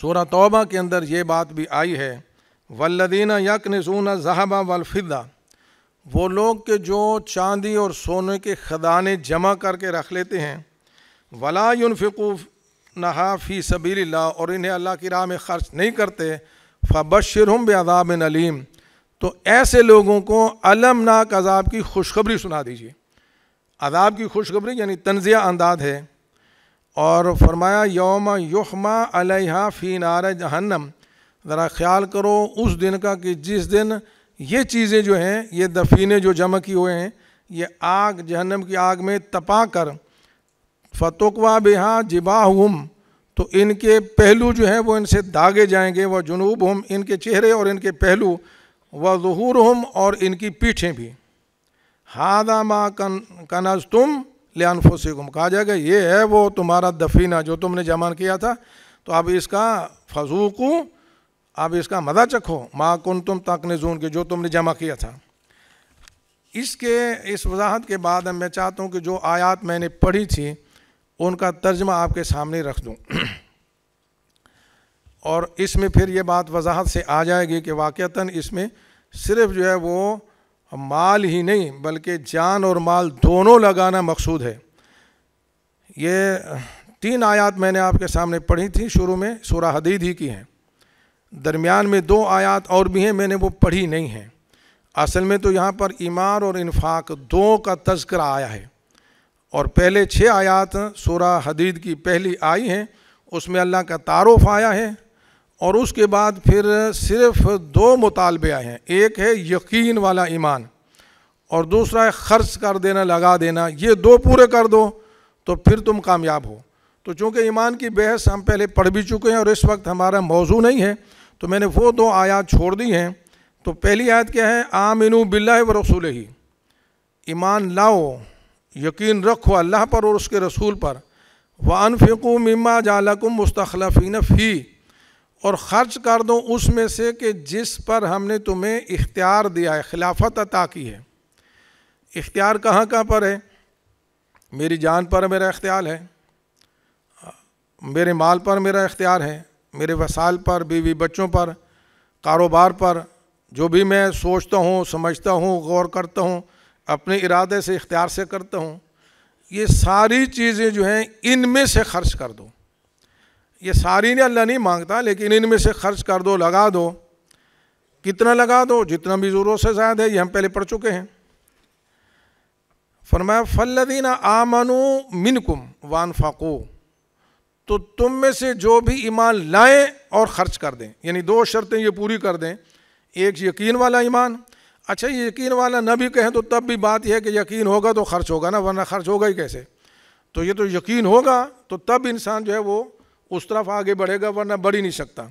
शोरा तौबा के अंदर ये बात भी आई है वल्लदीना यक नसून जहाबा वलफिदा वो लोग के जो चांदी और सोने के खदाने जमा करके रख लेते हैं वला यूनफ़िकूफ़ नहा फ़ी सबी और इन्हें अल्लाह की राह में ख़र्च नहीं करते फ़बशर हम बेदाब नलीम तो ऐसे लोगों को अलमनाक अजाब की खुशखबरी सुना दीजिए अदाब की खुशखबरी यानी तनज़िया अंदाज है और फरमाया योम युहमा अलहा फ़ी नार जहन्नम ज़रा ख्याल करो उस दिन का कि जिस दिन ये चीज़ें जो हैं ये दफीने जो जमा किए हुए हैं ये आग जहन्नम की आग में तपा कर फतुकवा बिहा हम तो इनके पहलू जो हैं वो इनसे दागे जाएंगे वह जुनूब हम इनके चेहरे और इनके पहलू व जहूर हम और इनकी पीठें भी हादा मा कन कनज तुम गुम कहा जाएगा ये है वो तुम्हारा दफीना जो तुमने जमान किया था तो अब इसका फजूकू अब इसका मदा चखो माँ कन तुम जून के जो तुमने जमा किया था इसके इस वजाहत के बाद मैं चाहता हूँ कि जो आयात मैंने पढ़ी थी उनका तर्जमा आपके सामने रख दूँ और इसमें फिर ये बात वजाहत से आ जाएगी कि वाक़ता इसमें सिर्फ जो है वो माल ही नहीं बल्कि जान और माल दोनों लगाना मकसूद है ये तीन आयात मैंने आपके सामने पढ़ी थी शुरू में सूरा हदीद ही की हैं दरमियान में दो आयात और भी हैं मैंने वो पढ़ी नहीं हैं असल में तो यहाँ पर ईमान और इन्फाक दो का तस्करा आया है और पहले छः आयात शरा हदीद की पहली आई हैं उसमें अल्लाह का तारफ़ आया है और उसके बाद फिर सिर्फ दो मुतालबे आए हैं एक है यकीन वाला ईमान और दूसरा है ख़र्च कर देना लगा देना ये दो पूरे कर दो तो फिर तुम कामयाब हो तो चूँकि ईमान की बहस हम पहले पढ़ भी चुके हैं और इस वक्त हमारा मौजू नहीं है तो मैंने वो दो आयात छोड़ दी हैं तो पहली आयत क्या है आमिनू बिल्ला व रसूल ही ईमान लाओ यकीन रखो अल्लाह पर और उसके रसूल पर व अनफ़िकू मम्मा जालकुम मुस्तलफ़ीन फ़ी और ख़र्च कर दो उसमें से कि जिस पर हमने तुम्हें इख्तियार दिया है खिलाफत अता की है इख्तियार कहाँ कहाँ पर है मेरी जान पर मेरा इख्तियार है मेरे माल पर मेरा इख्तियार है मेरे वसाइल पर बीवी बच्चों पर कारोबार पर जो भी मैं सोचता हूँ समझता हूँ गौर करता हूँ अपने इरादे से इख्तियार से करता हूँ ये सारी चीज़ें जो हैं इनमें से खर्च कर दो ये सारी ने अल्लाह नहीं मांगता लेकिन इनमें से खर्च कर दो लगा दो कितना लगा दो जितना भी ज़रूरत से ज़्यादा है ये हम पहले पढ़ चुके हैं फरमाया फल्लदीन आमनु मिनकुम वान फ़ाको तो तुम में से जो भी ईमान लाएं और ख़र्च कर दें यानी दो शर्तें ये पूरी कर दें एक यकीन वाला ईमान अच्छा यकीन वाला न भी कहें तो तब भी बात यह है कि यकीन होगा तो खर्च होगा ना वरना खर्च होगा ही कैसे तो ये तो यकीन होगा तो तब इंसान जो है वो उस तरफ आगे बढ़ेगा वरना बढ़ ही नहीं सकता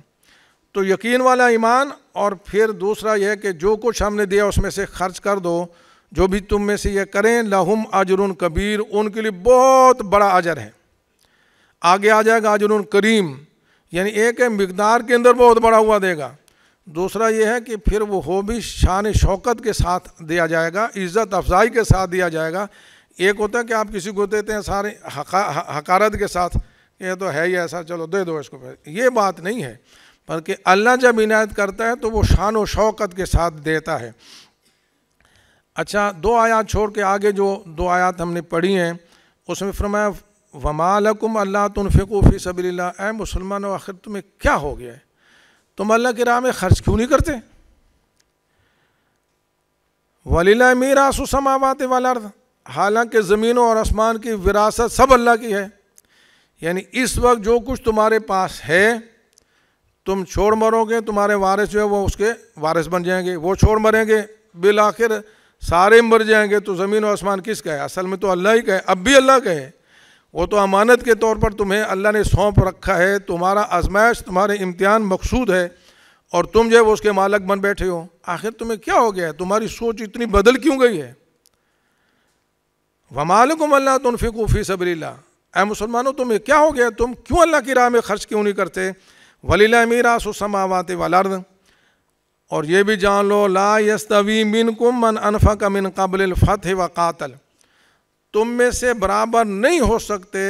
तो यकीन वाला ईमान और फिर दूसरा यह कि जो कुछ हमने दिया उसमें से खर्च कर दो जो भी तुम में से यह करें लहुम अजरुन कबीर उनके लिए बहुत बड़ा अजर है आगे आ जाएगा अजरुन करीम यानी एक है मकदार के अंदर बहुत बड़ा हुआ देगा दूसरा ये है कि फिर वो हो भी शान शौकत के साथ दिया जाएगा इज़्ज़त अफजाई के साथ दिया जाएगा एक होता है कि आप किसी को देते हैं सारे हकारत के साथ ये तो है ही ऐसा चलो दे दो इसको फिर ये बात नहीं है बल्कि अल्लाह जब इनायत करता है तो वो शान व शौकत के साथ देता है अच्छा दो आयात छोड़ के आगे जो दो आयात हमने पढ़ी हैं उसमें फरमाया वमालकुम अल्लाह तुनफ़िको फ़ी ए मुसलमान आखिर तुम्हें क्या हो गया है तुम अल्लाह की राह में खर्च क्यों नहीं करते वलीला मीरा सुसमावात वाला हालांकि ज़मीनों और आसमान की विरासत सब अल्लाह की है यानी इस वक्त जो कुछ तुम्हारे पास है तुम छोड़ मरोगे तुम्हारे वारिस जो है वो उसके वारिस बन जाएंगे वो छोड़ मरेंगे बिल आखिर सारे मर जाएंगे तो ज़मीन और आसमान का है असल में तो अल्लाह ही का है अब भी अल्लाह का है वो तो अमानत के तौर पर तुम्हें अल्लाह ने सौंप रखा है तुम्हारा आजमाइश तुम्हारे इम्तिहान मकसूद है और तुम जो है वो उसके मालक बन बैठे हो आखिर तुम्हें क्या हो गया है तुम्हारी सोच इतनी बदल क्यों गई है व वमालकुम अल्लाह तुनफिकू फ़ी सबरीला अः मुसलमानों तुम्हें क्या हो गया तुम क्यों अल्लाह की राह में खर्च क्यों नहीं करते वलीला मीरा सुसमावात वालर्द और ये भी जान लो ला यस्तवी मिन कुम मन अनफ़ा का मिन कबल फ़तह व कातल तुम में से बराबर नहीं हो सकते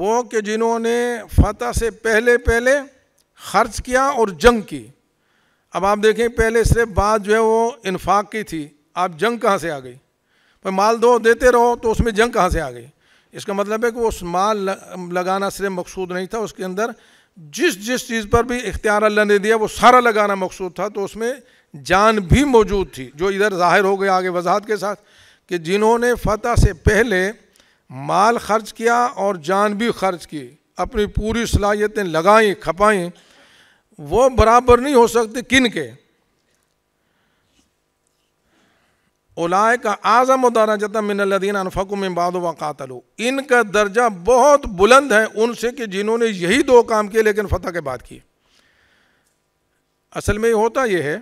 वो कि जिन्होंने फतह से पहले पहले खर्च किया और जंग की अब आप देखें पहले सिर्फ बात जो है वो इन्फाक की थी आप जंग कहाँ से आ गई पर माल दो देते रहो तो उसमें जंग कहाँ से आ गई इसका मतलब है कि वो माल लगाना सिर्फ मकसूद नहीं था उसके अंदर जिस जिस चीज़ पर भी इख्तियार अल्लाह ने दिया वो सारा लगाना मकसूद था तो उसमें जान भी मौजूद थी जो इधर ज़ाहिर हो गया आगे वजाहत के साथ कि जिन्होंने फतह से पहले माल खर्च किया और जान भी खर्च की अपनी पूरी सलाहियतें लगाई खपाई वो बराबर नहीं हो सकते किन के ओलाए का आज़म उदारा जता मिनदीन अनफकू में बाद हो इनका दर्जा बहुत बुलंद है उनसे कि जिन्होंने यही दो काम किए लेकिन फतह के बाद किए असल में होता यह है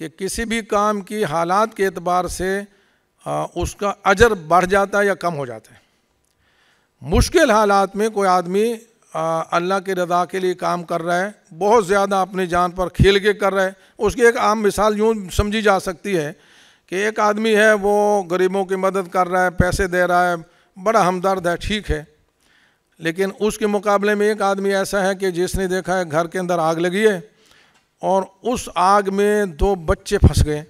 कि किसी भी काम की हालात के अतबार से आ, उसका अजर बढ़ जाता है या कम हो जाता है मुश्किल हालात में कोई आदमी अल्लाह के रजा के लिए काम कर रहा है बहुत ज़्यादा अपनी जान पर खेल के कर रहा है उसकी एक आम मिसाल यूँ समझी जा सकती है कि एक आदमी है वो गरीबों की मदद कर रहा है पैसे दे रहा है बड़ा हमदर्द है ठीक है लेकिन उसके मुकाबले में एक आदमी ऐसा है कि जिसने देखा है घर के अंदर आग लगी है और उस आग में दो बच्चे फंस गए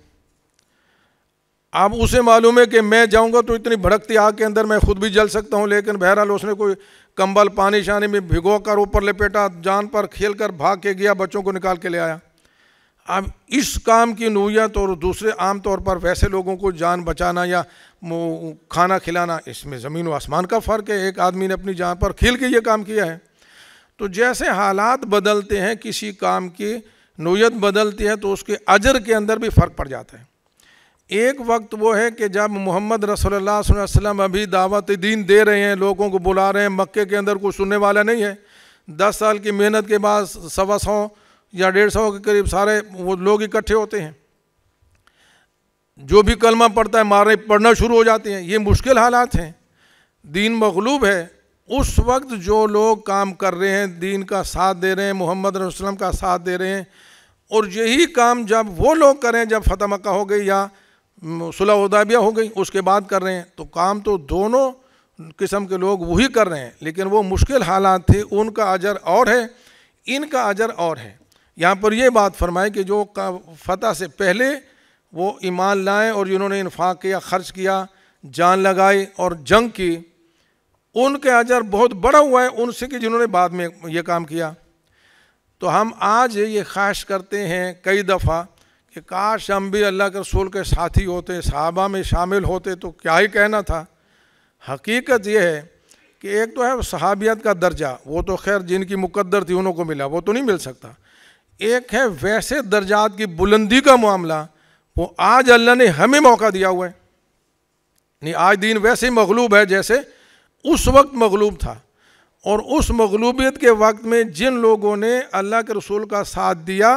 अब उसे मालूम है कि मैं जाऊंगा तो इतनी भड़कती आग के अंदर मैं खुद भी जल सकता हूं लेकिन बहरहाल उसने कोई कंबल पानी शानी में भिगो कर ऊपर लपेटा जान पर खेल कर भाग के गया बच्चों को निकाल के ले आया अब इस काम की नोयत तो और दूसरे आम तौर पर वैसे लोगों को जान बचाना या खाना खिलाना इसमें ज़मीन व आसमान का फ़र्क है एक आदमी ने अपनी जान पर खेल के ये काम किया है तो जैसे हालात बदलते हैं किसी काम की नोयत बदलती है तो उसके अजर के अंदर भी फ़र्क पड़ जाता है एक वक्त वो है कि जब मोहम्मद रसोल्ला वसम अभी दावत दीन दे रहे हैं लोगों को बुला रहे हैं मक्के के अंदर कोई सुनने वाला नहीं है दस साल की मेहनत के बाद सवा सौ या डेढ़ सौ के करीब सारे वो लोग इकट्ठे होते हैं जो भी कलमा पढ़ता है मारे पढ़ना शुरू हो जाते हैं ये मुश्किल हालात हैं दीन मगलूब है उस वक्त जो लोग काम कर रहे हैं दीन का साथ दे रहे हैं मोहम्मद वसलम का साथ दे रहे हैं और यही काम जब वो लोग करें जब फतेह मक्का हो गई या सुलह उदाबिया हो गई उसके बाद कर रहे हैं तो काम तो दोनों किस्म के लोग वही कर रहे हैं लेकिन वो मुश्किल हालात थे उनका अजर और है इनका अजर और है यहाँ पर यह बात फरमाए कि जो फतह से पहले वो ईमान लाए और जिन्होंने इन्फाक किया ख़र्च किया जान लगाई और जंग की उनके अजर बहुत बड़ा हुआ है उनसे कि जिन्होंने बाद में ये काम किया तो हम आज ये ख्वाहिश करते हैं कई दफ़ा कि काश हम भी अल्लाह के रसूल के साथी होते साहबा में शामिल होते तो क्या ही कहना था हकीकत यह है कि एक तो है सहाबियत का दर्जा वो तो खैर जिनकी मुकद्दर थी उनको मिला वो तो नहीं मिल सकता एक है वैसे दर्जात की बुलंदी का मामला वो आज अल्लाह ने हमें मौका दिया हुआ है नहीं आज दिन वैसे मगलूब है जैसे उस वक्त मगलूब था और उस मगलूबियत के वक्त में जिन लोगों ने अल्लाह के रसूल का साथ दिया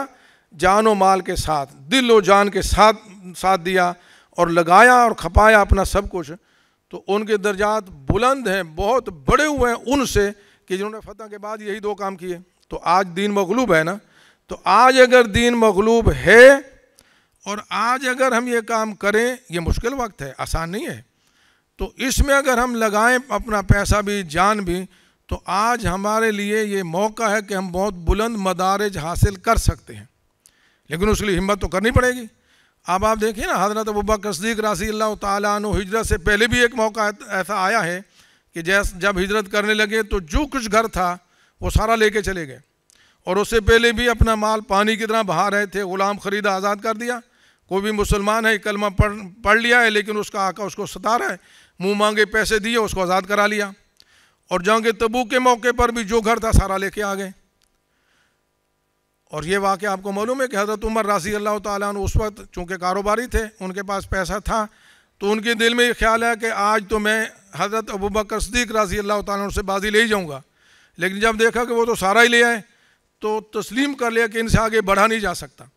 जान व माल के साथ दिल व जान के साथ साथ दिया और लगाया और खपाया अपना सब कुछ तो उनके दर्जात बुलंद हैं बहुत बड़े हुए हैं उनसे कि जिन्होंने फतह के बाद यही दो काम किए तो आज दीन मगलूब है ना तो आज अगर दीन मगलूब है और आज अगर हम ये काम करें ये मुश्किल वक्त है आसान नहीं है तो इसमें अगर हम लगाएं अपना पैसा भी जान भी तो आज हमारे लिए ये मौका है कि हम बहुत बुलंद मदारज हासिल कर सकते हैं लेकिन उसके लिए हिम्मत तो करनी पड़ेगी अब आप देखिए ना हजरत अबा कसदीक रसी अल्लाह तन हिजरत से पहले भी एक मौका ऐसा आया है कि जैस जब हिजरत करने लगे तो जो कुछ घर था वो सारा लेके चले गए और उससे पहले भी अपना माल पानी की तरह बहा रहे थे ग़ुलाम ख़रीदा आज़ाद कर दिया कोई भी मुसलमान है कलमा पढ़ पढ़ लिया है लेकिन उसका आका उसको सता रहा है मुँह मांगे पैसे दिए उसको आज़ाद करा लिया और जंग तबू के मौके पर भी जो घर था सारा लेके आ गए और ये वाक्य आपको मालूम है कि हज़रत उमर राजी अल्लाह तन उस वक्त चूँकि कारोबारी थे उनके पास पैसा था तो उनके दिल में ये ख्याल है कि आज तो मैं हज़रत अबू बकर सदीक राजी अल्लाह तन से बाजी ले ही जाऊँगा लेकिन जब देखा कि वो तो सारा ही ले आए तो तस्लीम कर लिया कि इनसे आगे बढ़ा नहीं जा सकता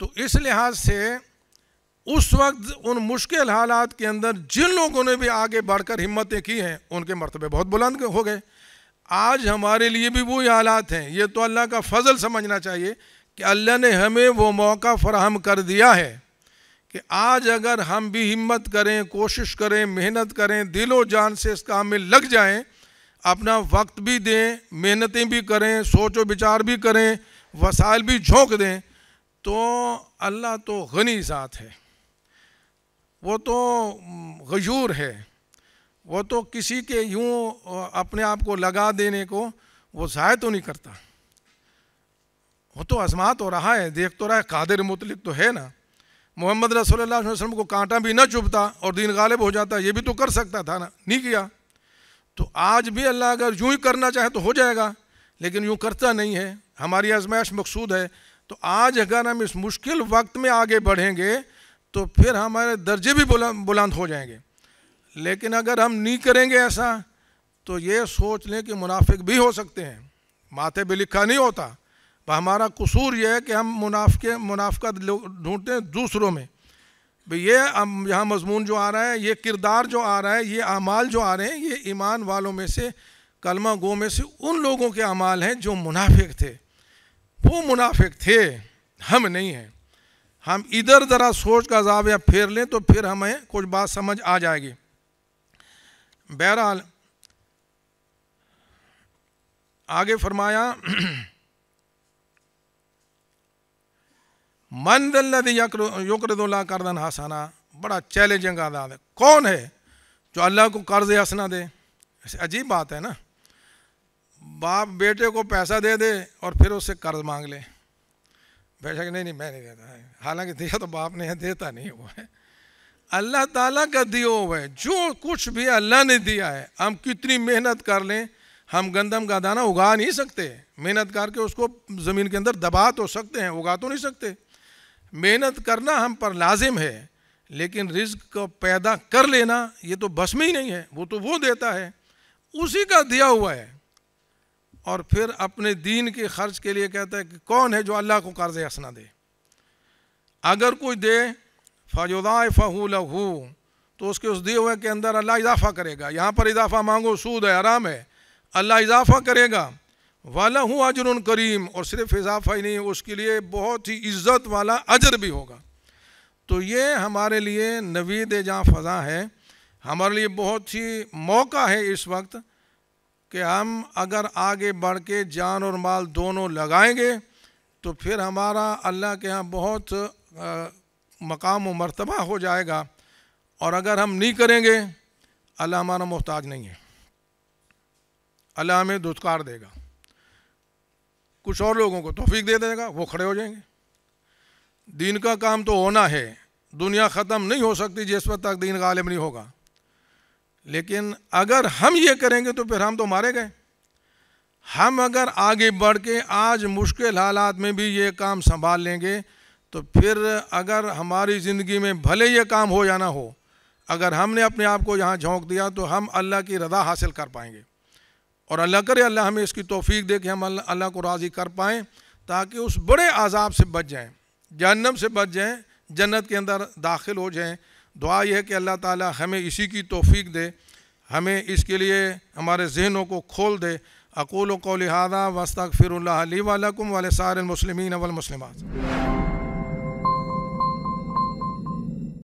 तो इस लिहाज से उस वक्त उन मुश्किल हालात के अंदर जिन लोगों ने भी आगे बढ़कर हिम्मतें की हैं उनके मरतबे बहुत बुलंद हो गए आज हमारे लिए भी वही हालात हैं ये तो अल्लाह का फजल समझना चाहिए कि अल्लाह ने हमें वो मौका फराहम कर दिया है कि आज अगर हम भी हिम्मत करें कोशिश करें मेहनत करें दिलो जान से इस काम में लग जाएं अपना वक्त भी दें मेहनतें भी करें सोचो विचार भी करें वसाइल भी झोंक दें तो अल्लाह तो गनी साथ है वो तो गजूर है वो तो किसी के यूँ अपने आप को लगा देने को वो ज़ाय तो नहीं करता वो तो आजमा तो रहा है देख तो रहा है कादिर मुतलिक तो है ना मोहम्मद रसोल वसलम को कांटा भी ना चुभता और दीन गालिब हो जाता ये भी तो कर सकता था ना नहीं किया तो आज भी अल्लाह अगर यूँ ही करना चाहे तो हो जाएगा लेकिन यूँ करता नहीं है हमारी आजमाइश मकसूद है तो आज अगर हम इस मुश्किल वक्त में आगे बढ़ेंगे तो फिर हमारे दर्जे भी बुलंद हो जाएंगे लेकिन अगर हम नहीं करेंगे ऐसा तो ये सोच लें कि मुनाफिक भी हो सकते हैं माथे भी लिखा नहीं होता पर हमारा कसूर यह है कि हम मुनाफे मुनाफ़त ढूंढते हैं दूसरों में भाई ये यहाँ मजमून जो आ रहा है ये किरदार जो आ रहा है ये अमाल जो आ रहे हैं ये ईमान वालों में से कलमा गो में से उन लोगों के अमाल हैं जो मुनाफिक थे वो मुनाफिक थे हम नहीं हैं हम इधर ज़रा सोच का जाविया फेर लें तो फिर हमें कुछ बात समझ आ जाएगी बहरहाल आगे फरमाया मन दल्लि यक्रदुल्ला करदन हसाना बड़ा चैलेंजिंग आजाद है कौन है जो अल्लाह को कर्ज हंसना दे अजीब बात है ना बाप बेटे को पैसा दे दे और फिर उससे कर्ज मांग ले बेशक नहीं नहीं मैं नहीं देता है हालांकि दिया तो बाप ने है देता नहीं हुआ है अल्लाह ताला का दियो हुआ है जो कुछ भी अल्लाह ने दिया है हम कितनी मेहनत कर लें हम गंदम का दाना उगा नहीं सकते मेहनत करके उसको ज़मीन के अंदर दबा तो सकते हैं उगा तो नहीं सकते मेहनत करना हम पर लाजिम है लेकिन रिज्क को पैदा कर लेना ये तो बस में ही नहीं है वो तो वो देता है उसी का दिया हुआ है और फिर अपने दीन के खर्च के लिए कहता है कि कौन है जो अल्लाह को कर्ज हसना दे अगर कोई दे फजुदाय फ़हू लहू तो उसके उस दिए हुए के अंदर अल्लाह इजाफ़ा करेगा यहाँ पर इजाफ़ा मांगो सूद है आराम है अल्लाह इजाफ़ा करेगा वाला हूँ अजर करीम और सिर्फ इजाफ़ा ही नहीं उसके लिए बहुत ही इज़्ज़त वाला अजर भी होगा तो ये हमारे लिए नवीद जहाँ फ़ज़ा है हमारे लिए बहुत ही मौका है इस वक्त कि हम अगर आगे बढ़ के जान और माल दोनों लगाएंगे तो फिर हमारा अल्लाह के यहाँ बहुत आ, मकाम व मरतबा हो जाएगा और अगर हम नहीं करेंगे अल्लाह हमारा मोहताज नहीं है अल्लाह हमें दुस्कार देगा कुछ और लोगों को तोफीक दे देगा वो खड़े हो जाएंगे दीन का काम तो होना है दुनिया ख़त्म नहीं हो सकती जिस वक्त तक दीन गालिब नहीं होगा लेकिन अगर हम ये करेंगे तो फिर हम तो मारे गए हम अगर आगे बढ़ के आज मुश्किल हालात में भी ये काम संभाल लेंगे तो फिर अगर हमारी ज़िंदगी में भले ये काम हो या ना हो अगर हमने अपने आप को यहाँ झोंक दिया तो हम अल्लाह की रदा हासिल कर पाएंगे और अल्लाह करे अल्लाह हमें इसकी तोफ़ी दे कि हम अल्लाह को राज़ी कर पाएँ ताकि उस बड़े आज़ाब से बच जाएँ जहन्नम से बच जाएँ जन्नत के अंदर दाखिल हो जाएँ दुआ यह है कि अल्लाह ताला हमें इसी की तोफ़ी दे हमें इसके लिए हमारे जहनों को खोल दे अकूल को लिहाजा वस्तफ़िर वालकम वाले सारे मुसलिमिन वलमसलिम